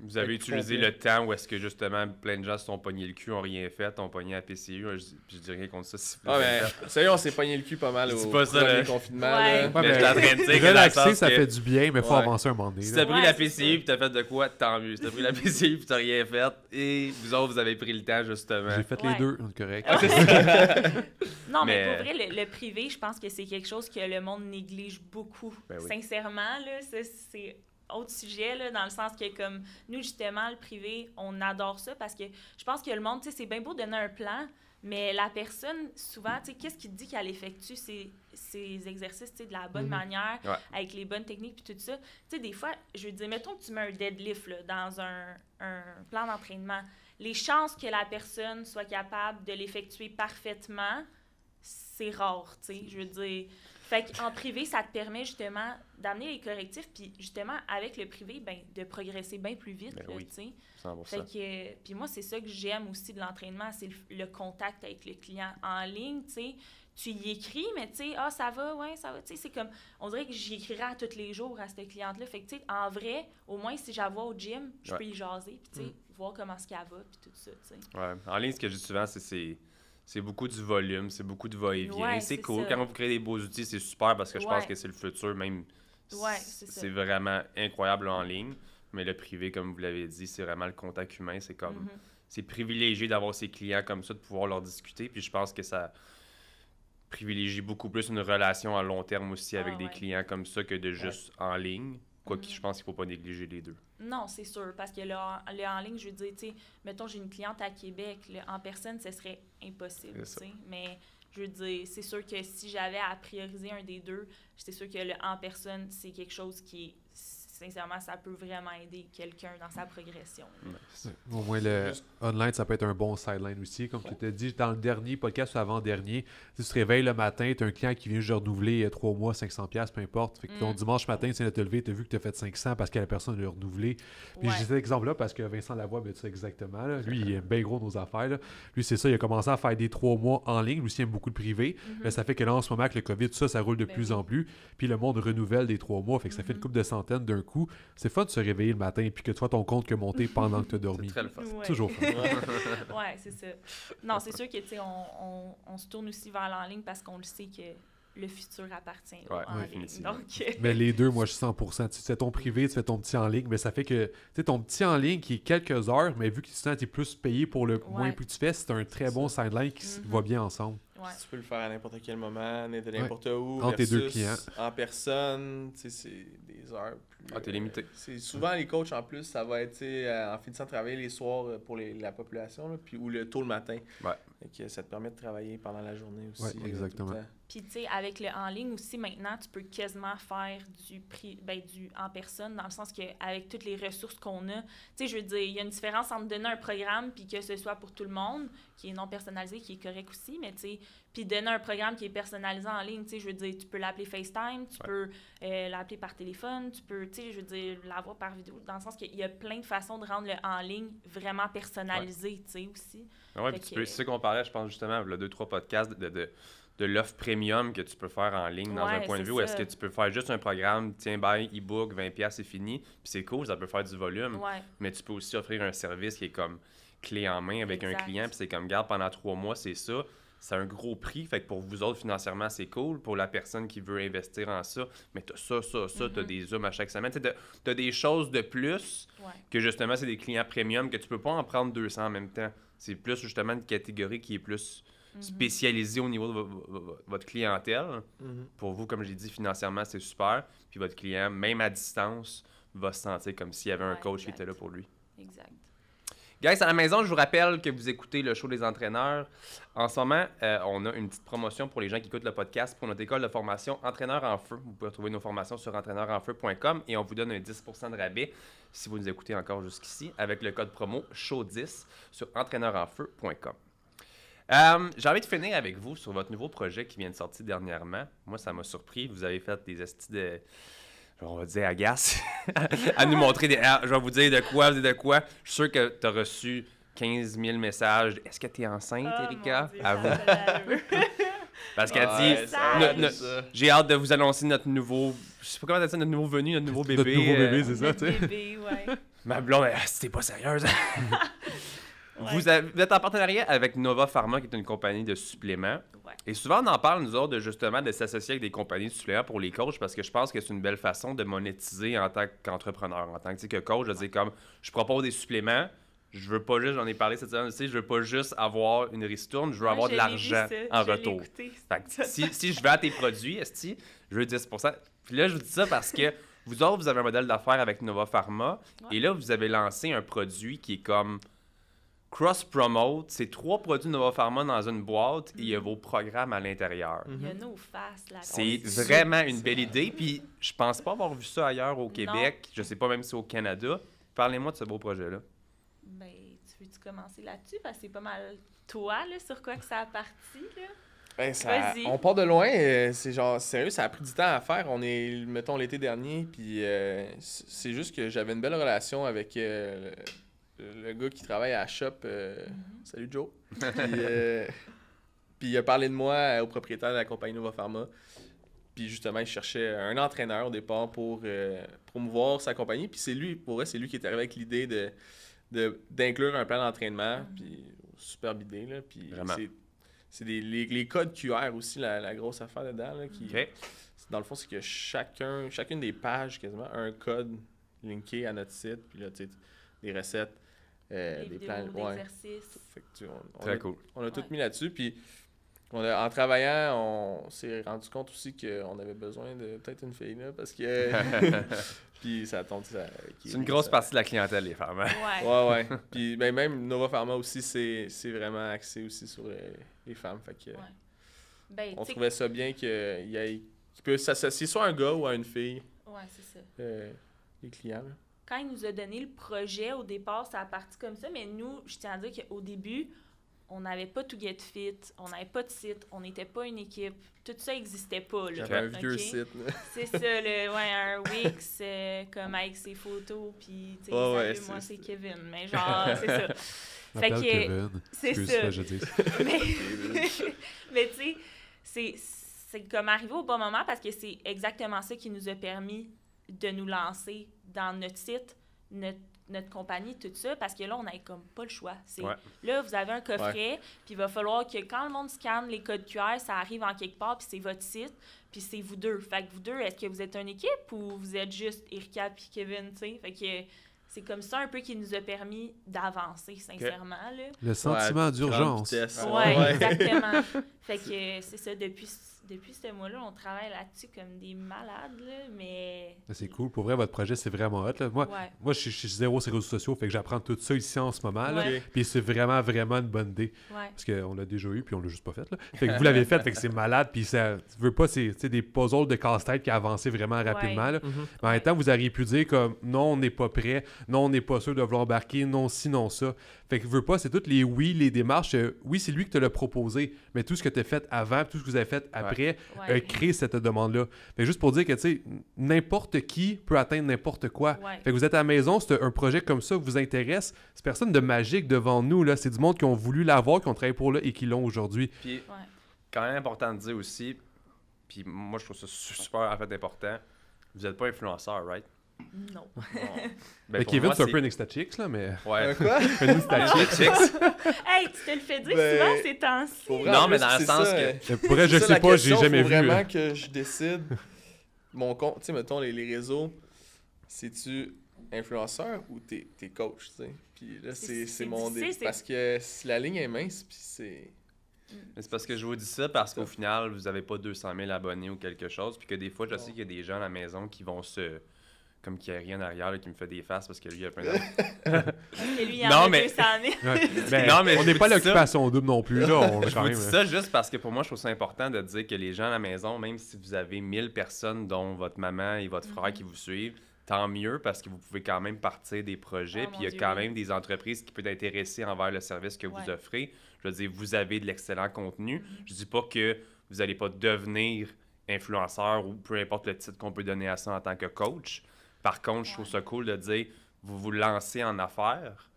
vous avez utilisé le temps où est-ce que justement plein de gens se sont pognés le cul, ont rien fait, ont pogné la PCU, je, je dis rien contre ça. Si ah ben, est, on s'est pogné le cul pas mal au pas ça, confinement. Ouais. Là. Ouais, mais relaxer, ça fait du bien, mais faut avancer un moment donné. Si t'as pris la PCU et t'as fait de quoi, tant mieux. Si t'as pris la PCU et t'as rien fait, et vous autres, vous avez pris le temps justement. J'ai fait les deux, correct. Ah, non, mais... pour vrai, le, privé, je pense que c'est quelque chose que le monde néglige beaucoup. Ben Sincèrement, là, c'est autre sujet, dans le sens que, comme nous, justement, le privé, on adore ça parce que je pense que le monde, c'est bien beau de donner un plan, mais la personne, souvent, tu qu'est-ce qui dit qu'elle effectue ses, exercices, tu de la bonne mhm. manière, avec les bonnes techniques, puis tout ça. Tu sais, des fois, je veux dire, mettons que tu mets un deadlift dans un, plan d'entraînement. Les chances que la personne soit capable de l'effectuer parfaitement, c'est rare, tu sais, je veux dire. Fait qu'en privé, ça te permet justement d'amener les correctifs, puis justement, avec le privé, ben, de progresser bien plus vite, ben tu sais. que, puis moi, c'est ça que j'aime aussi de l'entraînement, c'est le, contact avec le client en ligne, tu sais. Tu y écris, mais tu sais, ah, ça va, ouais, ça va, tu sais, c'est comme, on dirait que j'y à tous les jours à cette cliente-là. Fait que, tu sais, en vrai, au moins, si j'avais au gym, je peux y jaser, puis tu sais, mm. voir comment ce qu'elle va, puis tout ça, tu sais. Ouais. En ligne, ce que je dis souvent, c'est c'est beaucoup du volume, c'est beaucoup de va-et-vient. c'est cool. Quand vous créez des beaux outils, c'est super parce que je pense que c'est le futur, même. c'est vraiment incroyable en ligne. Mais le privé, comme vous l'avez dit, c'est vraiment le contact humain. C'est comme. Mm-hmm. C'est privilégié d'avoir ses clients comme ça, de pouvoir leur discuter. Puis je pense que ça privilégie beaucoup plus une relation à long terme aussi avec ah des clients comme ça que de juste en ligne. Quoi que je pense qu'il ne faut pas négliger les deux. Non, c'est sûr. Parce que là, en, en ligne, je veux dire, tu sais, mettons, j'ai une cliente à Québec. en personne, ce serait impossible. Mais je veux dire, c'est sûr que si j'avais à prioriser un des deux, c'est sûr que le en personne, c'est quelque chose qui sincèrement, ça peut vraiment aider quelqu'un dans sa progression. Au moins, le online, ça peut être un bon sideline aussi. Comme tu t'es dit, dans le dernier podcast ou avant-dernier, tu te réveilles le matin, tu as un client qui vient juste renouveler euh, trois mois, 500$, peu importe. Fait mm. dimanche matin, tu viens de te lever, tu as vu que tu as fait 500$ parce que la personne l'a renouvelé. Puis j'ai cet exemple-là parce que Vincent Lavoie, tu sais exactement. Lui, il aime bien gros nos affaires. Lui, c'est ça, il a commencé à faire des trois mois en ligne. Lui aussi, il aime beaucoup le privé. Mm-hmm. ça fait que là, en ce moment, avec le COVID, ça, ça roule de ben plus en plus. Puis le monde renouvelle des trois mois. Fait que ça mm-hmm. fait une coupe de centaines d'un coup. C'est fun de se réveiller le matin et puis que toi, ton compte que monter pendant que tu as dormi. C'est très le fun. Toujours fun. ouais, c'est ça. Non, c'est sûr que, tu sais, on, se tourne aussi vers l'en ligne parce qu'on le sait que le futur appartient en euh, mais les deux, moi, je suis 100%. Tu fais ton privé, tu fais ton petit en ligne, mais ça fait que, tu sais, ton petit en ligne qui est quelques heures, mais vu que tu es plus payé pour le moins que tu fais, c'est un très bon sideline qui mm-hmm. va bien ensemble. Tu peux le faire à n'importe quel moment, n'importe où. En personne, c'est des heures plus. Ah, t'es euh, limité. souvent les coachs en plus, ça va être euh, en finissant de travailler les soirs euh, pour les, la population, puis, ou le tôt le matin. Et ça te permet de travailler pendant la journée aussi. exactement. Puis, tu sais, avec le en ligne aussi, maintenant, tu peux quasiment faire du prix, ben, du en personne, dans le sens qu'avec toutes les ressources qu'on a, tu sais, je veux dire, il y a une différence entre donner un programme puis que ce soit pour tout le monde, qui est non personnalisé, qui est correct aussi, mais tu sais, puis donner un programme qui est personnalisé en ligne, tu sais, je veux dire, tu peux l'appeler FaceTime, tu peux euh, l'appeler par téléphone, tu peux, tu sais, je veux dire, l'avoir par vidéo, dans le sens qu'il y a plein de façons de rendre le en ligne vraiment personnalisé, tu sais, aussi. Oui, tu peux, qu'on parlait, je pense, justement, le deux, trois podcasts de de l'offre premium que tu peux faire en ligne dans un point de vue, est-ce que tu peux faire juste un programme, tiens, bye, e-book, 20$, c'est fini, puis c'est cool, ça peut faire du volume, mais tu peux aussi offrir un service qui est comme clé en main avec un client, puis c'est comme, garde, pendant trois mois, c'est ça, c'est un gros prix, fait que pour vous autres, financièrement, c'est cool, pour la personne qui veut investir en ça, mais t'as ça, ça, ça, t'as mm-hmm. des zooms à chaque semaine, t'as des choses de plus que justement, c'est des clients premium que tu peux pas en prendre 200 en même temps, c'est plus justement une catégorie qui est plus Mhm. spécialisé au niveau de votre clientèle. Mhm. Pour vous, comme j'ai dit, financièrement, c'est super. Puis votre client, même à distance, va se sentir comme s'il y avait un coach qui était là pour lui. Exact. Guys, à la maison, je vous rappelle que vous écoutez le show des entraîneurs. En ce moment, euh, on a une petite promotion pour les gens qui écoutent le podcast pour notre école de formation Entraîneur en feu. Vous pouvez trouver nos formations sur entraîneurenfeu.com et on vous donne un 10% de rabais si vous nous écoutez encore jusqu'ici avec le code promo SHOW10 sur entraîneurenfeu.com. Euh, j'ai envie de finir avec vous sur votre nouveau projet qui vient de sortir dernièrement. Moi, ça m'a surpris. Vous avez fait des astuces de. On va dire agace. à nous montrer des. Ah, je vais vous dire de quoi, de quoi. Je suis sûr que tu as reçu 15 000 messages. Est-ce que tu es enceinte, oh, Erika? à ah, vous. Parce qu'elle dit J'ai hâte de vous annoncer notre nouveau. Je sais pas comment t'as dit, notre nouveau venu, notre nouveau bébé. Notre nouveau bébé, euh, c'est ça, tu sais. Ma blonde, ah, c'était pas sérieuse. Vous, êtes en partenariat avec Nova Pharma, qui est une compagnie de suppléments. Et souvent, on en parle, nous autres, de, justement, de s'associer avec des compagnies de suppléments pour les coachs, parce que je pense que c'est une belle façon de monétiser en tant qu'entrepreneur, en tant que, coach. Je dis comme, je propose des suppléments, je veux pas juste, j'en ai parlé cette semaine aussi, je veux pas juste avoir une ristourne, je veux avoir de l'argent en retour. si, si, je vends tes produits, esti, je veux 10 Puis là, je vous dis ça parce que vous autres, vous avez un modèle d'affaires avec Nova Pharma, et là, vous avez lancé un produit qui est comme cross-promote, c'est trois produits Nova Pharma dans une boîte et il y a mm. vos programmes à l'intérieur. Mm-hmm. C'est vraiment une belle idée. Puis je pense pas avoir vu ça ailleurs au Québec. Je sais pas même si au Canada. Parlez-moi de ce beau projet-là. Ben, tu veux-tu commencer là-dessus? Parce que c'est pas mal toi, sur quoi que ça a parti, ben, on part de loin, euh, c'est genre sérieux, ça a pris du temps à faire. On est, mettons, l'été dernier, puis euh, c'est juste que j'avais une belle relation avec euh, le gars qui travaille à la shop. Euh, mhm. Salut Joe. Euh, puis, il a parlé de moi euh, au propriétaire de la compagnie Nova Pharma. Puis justement, il cherchait un entraîneur au départ pour promouvoir sa compagnie. Puis c'est lui, pour c'est lui qui est arrivé avec l'idée de d'inclure un plan d'entraînement. Mhm. Puis superbe idée. puis c'est les, les, codes QR aussi, la, grosse affaire dedans. Là, qui, Dans le fond, c'est que chacun, chacune des pages, quasiment, a un code linké à notre site. Puis là, tu sais, des recettes, euh, des plans d'exercice. Très cool. on a tout mis là-dessus. Puis en travaillant, on s'est rendu compte aussi qu'on avait besoin de peut-être une fille là parce que. puis ça tombe. Ça, c'est une grosse partie de la clientèle, les femmes. Hein. Ouais. ouais, Puis ben, même Nova Pharma aussi, c'est, vraiment axé aussi sur euh, les, femmes. que, ben, on trouvait ça bien qu'il y ait, peut s'associer soit un gars ou à une fille. Ouais, c'est ça. Euh, les clients quand il nous a donné le projet, au départ, ça a parti comme ça, mais nous, je tiens à dire qu'au début, on n'avait pas tout get fit, on n'avait pas de site, on n'était pas une équipe, tout ça n'existait pas. J'avais un vieux site. c'est ça, le, ouais, un Wix euh, comme avec ses photos, puis tu sais, moi c'est Kevin, mais genre c'est ça. fait que c'est ça. tu sais, c'est c'est comme arrivé au bon moment parce que c'est exactement ça qui nous a permis de nous lancer dans notre site, notre, compagnie, tout ça, parce que là, on n'a comme pas le choix. Là, vous avez un coffret, puis il va falloir que quand le monde scanne les codes QR, ça arrive en quelque part, puis c'est votre site, puis c'est vous deux. Fait que vous deux, est-ce que vous êtes une équipe ou vous êtes juste Erika puis Kevin, tu sais? Fait que c'est comme ça un peu qui nous a permis d'avancer, sincèrement. Là. Le sentiment d'urgence. Oui, exactement. fait que c'est ça, depuis depuis ce mois-là, on travaille là-dessus comme des malades, mais... C'est cool. Pour vrai, votre projet, c'est vraiment hot. Moi, moi je, suis zéro sur les réseaux sociaux, fait que j'apprends tout ça ici en ce moment. Là, Puis c'est vraiment, vraiment une bonne idée. Parce qu'on l'a déjà eu, puis on l'a juste pas fait. que vous l'avez fait, que c'est malade, puis ça... Tu veux pas, c'est des puzzles de casse-tête qui avancent vraiment rapidement. Mm-hmm. Mais en même temps, vous auriez pu dire comme, non, on n'est pas prêt, non, on n'est pas sûr de vouloir embarquer, non, sinon non, ça. Fait que veut pas, c'est toutes les oui, les démarches. Euh, oui, c'est lui qui te l'a proposé, mais tout ce que tu as fait avant, tout ce que vous avez fait après, créer cette demande-là. Mais juste pour dire que, tu sais, n'importe qui peut atteindre n'importe quoi. vous êtes à la maison, c'est un projet comme ça vous intéresse, c'est personne de magique devant nous, là. C'est du monde qui ont voulu l'avoir, qui ont travaillé pour là et qui l'ont aujourd'hui. Puis, quand même important de dire aussi, puis moi, je trouve ça super, fait, important, vous n'êtes pas influenceur, right? Non. mais ben, ben, Kevin, c'est un peu une extatique là, mais. Ouais. Un quoi Hey, tu te le fais dire ben, souvent c'est temps-ci. Non, mais dans le sens que. Hein. Pour vrai, je sais pas, j'ai jamais vraiment hein. que je décide mon compte, tu sais, mettons les, réseaux, c'est-tu influenceur ou t'es coach, tu sais. Puis là, c'est mon défi. Parce que si la ligne est mince, puis c'est. C'est parce que je vous dis ça parce qu'au final, vous n'avez pas 200 000 abonnés ou quelque chose, puis que des fois, je sais qu'il y a des gens à la maison qui vont se comme qu'il n'y a rien derrière qui me fait des faces parce que lui, il a plein de... non, mais... 200 on n'est pas l'occupation double non plus. Là, on je dis ça euh. juste parce que pour moi, je trouve ça important de dire que les gens à la maison, même si vous avez 1000 personnes, dont votre maman et votre frère mm-hmm. qui vous suivent, tant mieux parce que vous pouvez quand même partir des projets. Oh puis il y a quand même des entreprises qui peuvent être intéressées envers le service que vous offrez. Je veux dire, vous avez de l'excellent contenu. Je mm-hmm. ne Je dis pas que vous n'allez pas devenir influenceur ou peu importe le titre qu'on peut donner à ça en tant que coach. Par contre, je trouve ça cool de dire, vous vous lancez en affaires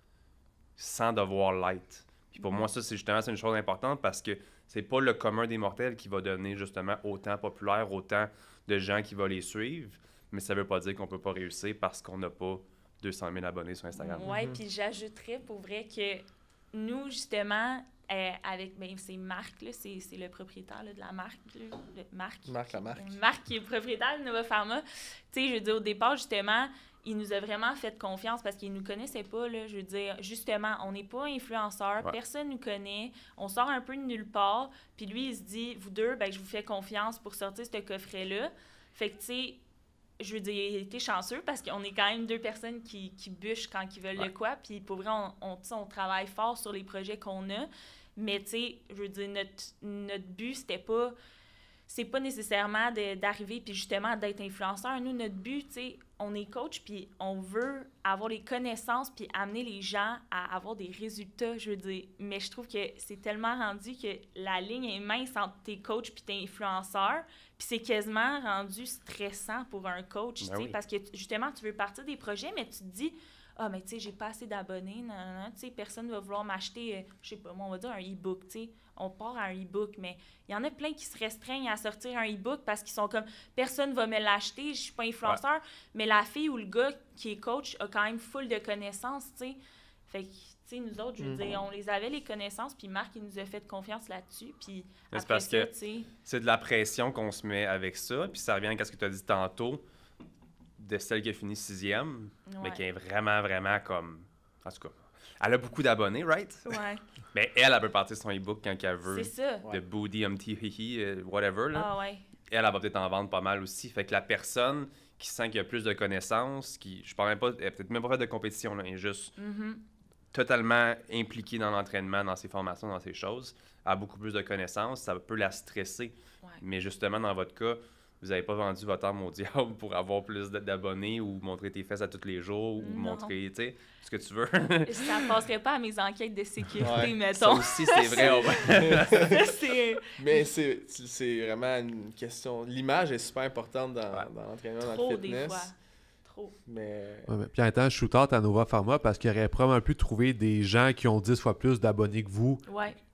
sans devoir l'être. Puis pour moi, ça, c'est justement c'est une chose importante parce que c'est pas le commun des mortels qui va donner justement autant populaire, autant de gens qui vont les suivre, mais ça veut pas dire qu'on peut pas réussir parce qu'on n'a pas 200 000 abonnés sur Instagram. Oui, mhm. puis j'ajouterais pour vrai que nous, justement, avec ben, c'est Marc, c'est, le propriétaire de la marque. Marc, Marc, la marque. Euh, Marc qui est propriétaire de Nova Pharma. Tu sais, je veux dire, au départ, justement, il nous a vraiment fait confiance parce qu'il ne nous connaissait pas. Là, je veux dire, justement, on n'est pas influenceur, personne ne nous connaît, on sort un peu de nulle part. Puis lui, il se dit, vous deux, ben, je vous fais confiance pour sortir ce coffret-là. Fait que, tu sais, je veux dire, il été chanceux parce qu'on est quand même deux personnes qui, qui bûchent quand ils veulent le quoi. Puis pour vrai, on travaille fort sur les projets qu'on a. Mais tu sais, je veux dire, notre, but, c'était pas. C'est pas nécessairement d'arriver puis justement d'être influenceur. Nous, notre but, tu sais, on est coach puis on veut avoir les connaissances puis amener les gens à avoir des résultats, je veux dire. Mais je trouve que c'est tellement rendu que la ligne est mince entre tes coachs puis tes influenceurs. Puis c'est quasiment rendu stressant pour un coach, ben tu sais, parce que justement, tu veux partir des projets, mais tu te dis ah, mais tu sais, j'ai pas assez d'abonnés, tu sais, personne ne va vouloir m'acheter, euh, je sais pas, on va dire un e-book, tu sais. On part à un e-book, mais il y en a plein qui se restreignent à sortir un e-book parce qu'ils sont comme, personne va me l'acheter, je suis pas influenceur. Mais la fille ou le gars qui est coach a quand même full de connaissances, tu sais. Fait que, tu sais, nous autres, je veux mm. dire, on les avait les connaissances, puis Marc, il nous a fait confiance là-dessus, puis après parce que c'est de la pression qu'on se met avec ça, puis ça revient à ce que tu as dit tantôt de celle qui a fini sixième, mais qui est vraiment, vraiment comme. En tout cas, elle a beaucoup d'abonnés, right? Ouais. mais elle, elle peut partir son e-book quand elle veut. C'est ça. De Booty, Humpty, Hihi, euh, whatever. Là. Ah ouais. Elle, elle va peut-être en vendre pas mal aussi. Fait que la personne qui sent qu'il y a plus de connaissances, qui, je parle même pas, elle peut-être même pas de compétition, elle est juste mm-hmm. totalement impliquée dans l'entraînement, dans ses formations, dans ses choses, a beaucoup plus de connaissances, ça peut la stresser. Mais justement, dans votre cas, vous n'avez pas vendu votre âme au diable pour avoir plus d'abonnés ou montrer tes fesses à tous les jours ou montrer, tu sais, ce que tu veux. ça ne passerait pas à mes enquêtes de sécurité, mettons. Ça aussi, c'est vrai. Mais c'est, c'est vraiment une question... L'image est super importante dans, dans l'entraînement, dans le fitness. Des fois. Trop. Mais... Ouais, mais... Puis en étant à Nova Pharma, parce qu'il aurait probablement pu trouver des gens qui ont 10 fois plus d'abonnés que vous,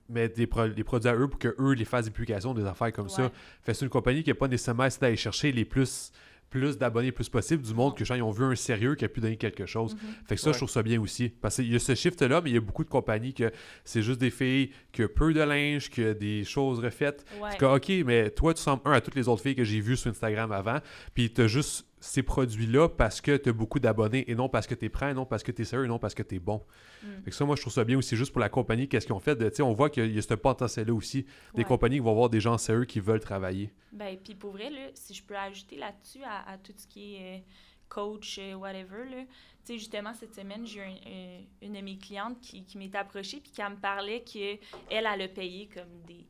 mettre des, produits à eux pour que eux les fassent des publications, des affaires comme ça. Fait c'est une compagnie qui n'a pas nécessairement essayé d'aller chercher les plus plus d'abonnés plus possible du monde que les gens ils ont vu un sérieux qui a pu donner quelque chose. Mm-hmm. Fait que ça, je trouve ça bien aussi. Parce qu'il y a ce shift-là, mais il y a beaucoup de compagnies que c'est juste des filles, que peu de linge, que des choses refaites. OK, mais toi, tu sembles un à toutes les autres filles que j'ai vues sur Instagram avant, puis tu as juste ces produits-là parce que tu as beaucoup d'abonnés et non parce que tu es prêt, non parce que tu es sérieux, et non parce que tu es bon. Mm. ça, moi, je trouve ça bien aussi juste pour la compagnie, qu'est-ce qu'ils ont fait. De, on voit qu'il y a ce potentiel-là aussi, des compagnies qui vont avoir des gens sérieux qui veulent travailler. Ben, puis pour vrai, là, si je peux ajouter là-dessus à, tout ce qui est euh, coach, euh, whatever, là, sais justement, cette semaine, j'ai eu une de mes clientes qui, m'est approchée puis qui me parlait qu'elle, elle, payer le payé comme des,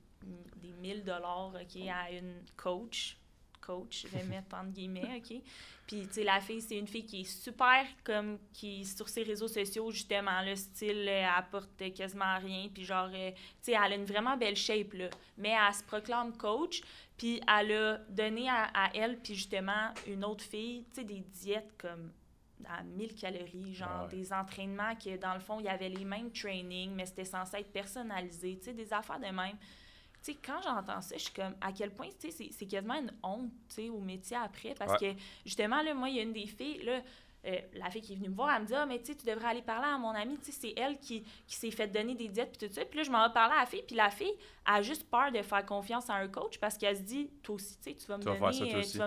des 1000 dollars à une coach coach, je vais mettre entre guillemets, OK? Puis, tu sais, la fille, c'est une fille qui est super, comme, qui, sur ses réseaux sociaux, justement, le style, elle apporte quasiment rien, puis genre, euh, tu sais, elle a une vraiment belle shape, là, mais elle se proclame coach, puis elle a donné à, elle, puis justement, une autre fille, tu sais, des diètes comme à 1000 calories, genre des entraînements qui, dans le fond, il y avait les mêmes trainings, mais c'était censé être personnalisé, tu sais, des affaires de même sais, quand j'entends ça, je suis comme, à quel point, tu sais, c'est quasiment une honte, tu sais, au métier après, parce que, justement, là, moi, il y a une des filles, là, euh, la fille qui est venue me voir, elle me dit Ah, mais tu sais, tu devrais aller parler à mon amie, tu sais, c'est elle qui, qui s'est fait donner des diètes, puis tout ça. Puis là, je m'en vais parler à la fille, puis la fille a juste peur de faire confiance à un coach parce qu'elle se dit Toi aussi, tu vas me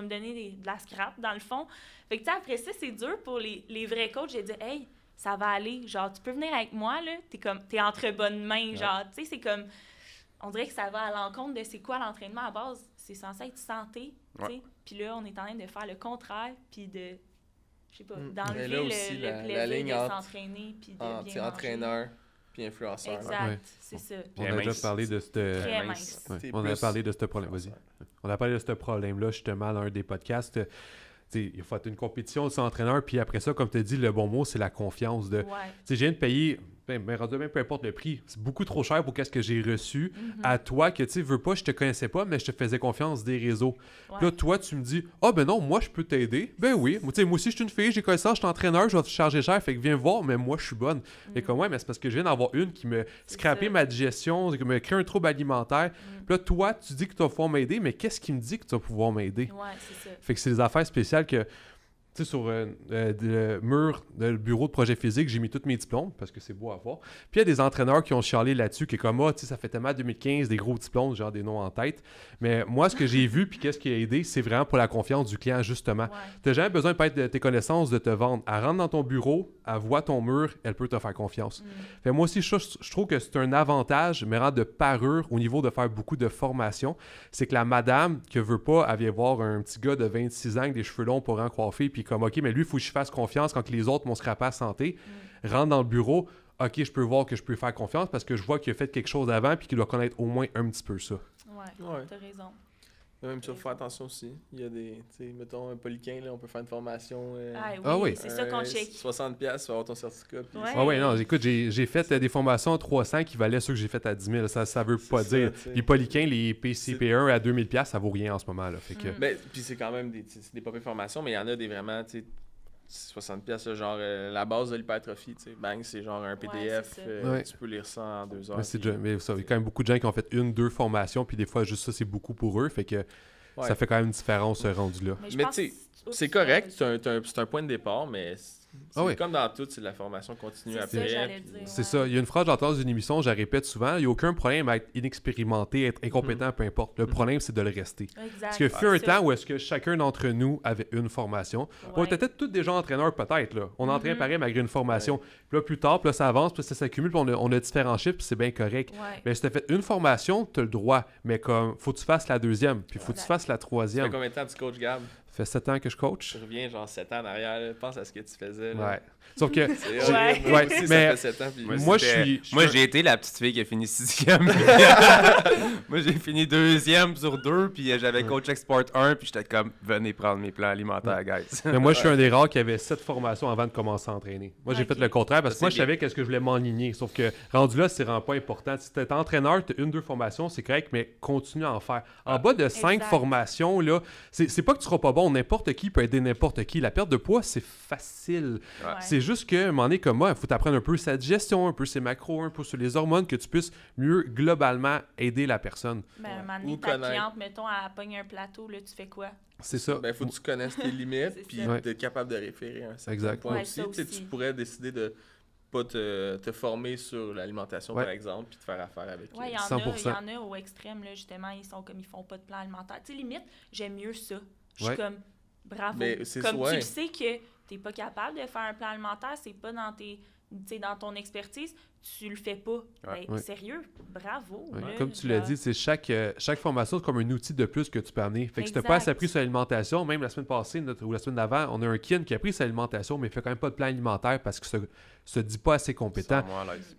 donner, des, de la scrap, dans le fond. Fait que, tu sais, après ça, c'est dur pour les, vrais coachs. J'ai dit Hey, ça va aller, genre, tu peux venir avec moi, là, t'es comme, t'es entre bonnes mains, genre, tu sais, c'est comme on dirait que ça va à l'encontre de c'est quoi l'entraînement à base. C'est censé être santé, sais. Puis là, on est en train de faire le contraire, puis de, je sais pas, mm. d'enlever le, la, plaisir ligne de s'entraîner, puis de bien entraîneur puis influenceur. Exact, c'est ça. On a déjà parlé de ce... problème, vas-y. On a parlé de ce problème-là, justement, dans un des podcasts. il faut être une compétition de son entraîneur, puis après ça, comme tu dit, le bon mot, c'est la confiance de. Tu sais, je viens de payer, ben, ben, rendu même peu importe le prix, c'est beaucoup trop cher pour qu'est-ce que j'ai reçu mhm. à toi que tu sais, veux pas, je te connaissais pas, mais je te faisais confiance des réseaux. là, toi, tu me dis, ah oh, ben non, moi je peux t'aider. Ben oui, moi, aussi je suis une fille, j'ai connaissance, je suis entraîneur, je vais te charger cher, fait que viens voir, mais moi je suis bonne. Et mhm. comme ouais, mais c'est parce que je viens d'en avoir une qui me scrapé ma digestion, qui me crée un trouble alimentaire. Mhm. là, toi, tu dis que tu vas pouvoir m'aider, mais qu'est-ce qui me dit que tu vas pouvoir m'aider? Ouais, c'est ça. Fait que c'est des affaires spéciales que sur euh, euh, le mur du bureau de projet physique, j'ai mis tous mes diplômes parce que c'est beau à voir. Puis il y a des entraîneurs qui ont charlé là-dessus, qui est comme, ah, tu ça fait tellement 2015, des gros diplômes, genre des noms en tête. Mais moi, ce que j'ai vu, puis qu'est-ce qui a aidé, c'est vraiment pour la confiance du client, justement. Tu n'as jamais besoin de être tes connaissances de te vendre. Elle rentre dans ton bureau, elle voit ton mur, elle peut te faire confiance. Mm. Fait, moi aussi, je, trouve que c'est un avantage, mais rend de parure au niveau de faire beaucoup de formation. C'est que la madame qui veut pas, elle voir un petit gars de 26 ans avec des cheveux longs pour en coiffer, puis comme, OK, mais lui, il faut que je fasse confiance quand les autres, m'ont scrapé à santé, mm. rentre dans le bureau. OK, je peux voir que je peux faire confiance parce que je vois qu'il a fait quelque chose avant puis qu'il doit connaître au moins un petit peu ça. Ouais, tu as raison. Mais même, tu faire attention aussi. Il y a des, tu sais, mettons, un poliquin, là, on peut faire une formation. Euh, ah, ah oui, c'est ça qu'on check. 60 pièces tu vas avoir ton certificat. Puis... Ah oui, non, écoute, j'ai fait euh, des formations à 300 qui valaient ceux que j'ai fait à 10 000. Ça, ça veut pas dire. Les Puis poliquin, les PCP1 à 2000 pièces ça vaut rien en ce moment, là. Fait que... Mm. Ben, puis c'est quand même des, des formations, mais il y en a des vraiment, 60$, pièces genre euh, la base de l'hypertrophie, tu sais. Bang, c'est genre un PDF, euh, tu peux lire ça en deux heures. Mais, c'est mais vous savez, quand même beaucoup de gens qui ont fait une, deux formations, puis des fois, juste ça, c'est beaucoup pour eux. Fait que ça fait quand même une différence, ce rendu-là. Mais, tu sais, c'est euh, correct, c'est un, un, point de départ, mais ah c'est comme dans tout, c'est la formation continue après. C'est ça, Il y a une phrase j'entends une émission, je la répète souvent il n'y a aucun problème à être inexpérimenté, être incompétent, mhm. peu importe. Le mhm. problème, c'est de le rester. Parce que fut un temps où est-ce que chacun d'entre nous avait une formation. On était peut-être tous gens entraîneurs, peut-être. là. On entraîne mhm. pareil malgré une formation. Puis là, plus tard, ça avance, puis ça s'accumule, puis on a, on différents chiffres, puis c'est bien correct. Mais si tu as fait une formation, tu as le droit. Mais comme, faut que tu fasses la deuxième, puis faut que tu fasses la troisième. Ça fait combien coach Gab fait 7 ans que je coach. Je reviens genre 7 ans en arrière, pense à ce que tu faisais. Ouais. Sauf que. ouais. ouais. ça fait 7 ans, puis... moi, je suis. Moi, j'ai été la petite fille qui a fini 6e. moi, j'ai fini 2 sur 2, puis j'avais coach export 1, puis j'étais comme, venez prendre mes plans alimentaires, guys. mais moi, je suis un des rares qui avait 7 formations avant de commencer à entraîner. Moi, j'ai fait le contraire parce que moi, je savais qu'est-ce que je voulais m'enligner. Sauf que rendu là, c'est vraiment pas important. Si t'es entraîneur, t'as une, deux formations, c'est correct, mais continue à en faire. En ah. bas de 5 formations, là, c'est pas que tu seras pas bon n'importe qui peut aider n'importe qui. La perte de poids, c'est facile. C'est juste que un moment donné, comme moi, il faut t'apprendre un peu sa digestion, un peu ses macros, un peu sur les hormones, que tu puisses mieux globalement aider la personne. Ben, un moment donné, ta cliente, mettons, à pogner un plateau, là, tu fais quoi? C'est ça. Il ben, faut que tu connaisses tes limites, puis être capable de référer à un certain point aussi. Tu pourrais décider de pas te, te, former sur l'alimentation, par exemple, puis de faire affaire avec ouais, il il y en a au extrême, justement, ils sont comme ils font pas de plan alimentaire. Tu sais, limite, j'aime mieux ça. Je suis comme, bravo. comme tu sais que tu n'es pas capable de faire un plan alimentaire, c'est pas dans tes dans ton expertise, tu le fais pas. Ben, sérieux, bravo. comme tu l'as dit, c'est chaque, euh, chaque formation, est comme un outil de plus que tu peux amener. Fait que si tu pas appris sur l'alimentation, même la semaine passée notre, ou la semaine d'avant, on a un kin qui a pris sur alimentation mais il fait quand même pas de plan alimentaire parce que ne se dit pas assez compétent.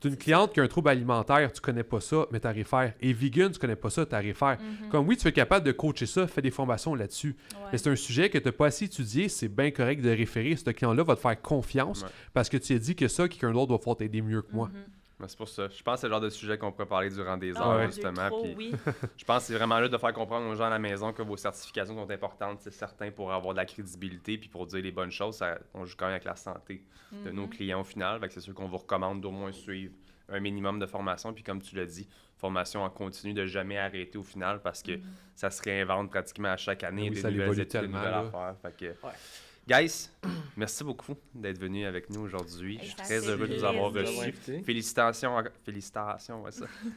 Tu une cliente qui a un trouble alimentaire, tu connais pas ça, mais tu as faire. Et vegan, tu connais pas ça, tu faire. Mhm. Comme oui, tu es capable de coacher ça, fais des formations là-dessus. Mais c'est un sujet que tu pas assez étudié, c'est bien correct de référer. Ce client-là va te faire confiance parce que tu as dit que ça, quelqu'un d'autre doit faire t'aider mieux que moi. Mhm c'est pour ça. Je pense que c'est le genre de sujet qu'on pourrait parler durant des ah, heures, justement. je pense que c'est vraiment là de faire comprendre aux gens à la maison que vos certifications sont importantes, c'est certain, pour avoir de la crédibilité puis pour dire les bonnes choses. Ça, on joue quand même avec la santé de nos mhm. clients au final. C'est sûr qu'on vous recommande d'au moins suivre un minimum de formation. Puis comme tu l'as dit, formation en continu, de jamais arrêter au final parce que mhm. ça se réinvente pratiquement à chaque année. Ben des nouvelles études, des nouvelles affaires. Fait Guys, merci beaucoup d'être venu avec nous aujourd'hui. Je suis très heureux de vous avoir reçu. Félicitations, félicitations,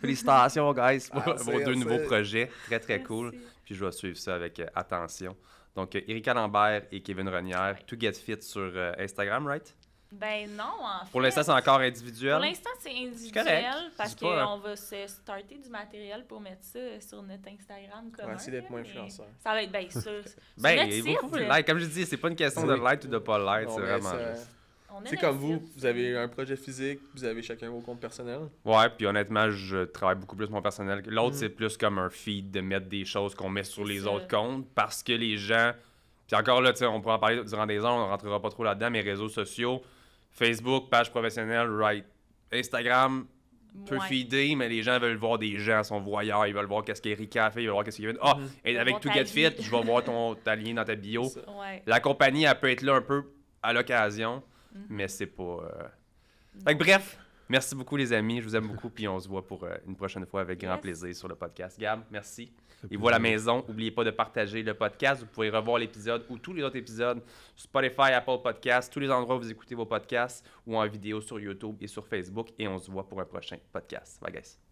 félicitations, guys, pour ah, vos deux nouveaux projets. Très, très cool. Puis je vais suivre ça avec euh, attention. Donc, euh, Erika Lambert et Kevin Renière, To Get Fit sur euh, Instagram, right? Ben non, en fait. Pour l'instant, c'est encore individuel. Pour l'instant, c'est individuel parce qu'on va se starter du matériel pour mettre ça sur notre Instagram. comme d'être moins influenceur. Ça va être bien sûr. ben, il Comme je dis, c'est pas une question de like ou de pas like. C'est vraiment C'est comme vous, vous avez un projet physique, vous avez chacun vos comptes personnels. Ouais, puis honnêtement, je travaille beaucoup plus mon personnel. L'autre, mm. c'est plus comme un feed de mettre des choses qu'on met sur les autres comptes parce que les gens. Puis encore là, on pourra en parler durant des ans, on rentrera pas trop là-dedans, mais réseaux sociaux Facebook, page professionnelle, right. Instagram peu peut mais les gens veulent voir des gens, sont voyants, ils veulent voir qu'est-ce qu'Erika a fait, ils veulent voir qu'est-ce qu'il a. Ah, mm-hmm. et avec To Get Fit, je vais voir ton, ta lien dans ta bio. La compagnie, elle peut être là un peu à l'occasion, mm-hmm. mais c'est pas. Euh, bref, merci beaucoup, les amis. Je vous aime beaucoup, puis on se voit pour euh, une prochaine fois avec grand plaisir sur le podcast. Gab, merci. Et voilà, la maison. N'oubliez pas de partager le podcast. Vous pouvez revoir l'épisode ou tous les autres épisodes sur Spotify, Apple Podcasts, tous les endroits où vous écoutez vos podcasts ou en vidéo sur YouTube et sur Facebook. Et on se voit pour un prochain podcast. Bye, guys.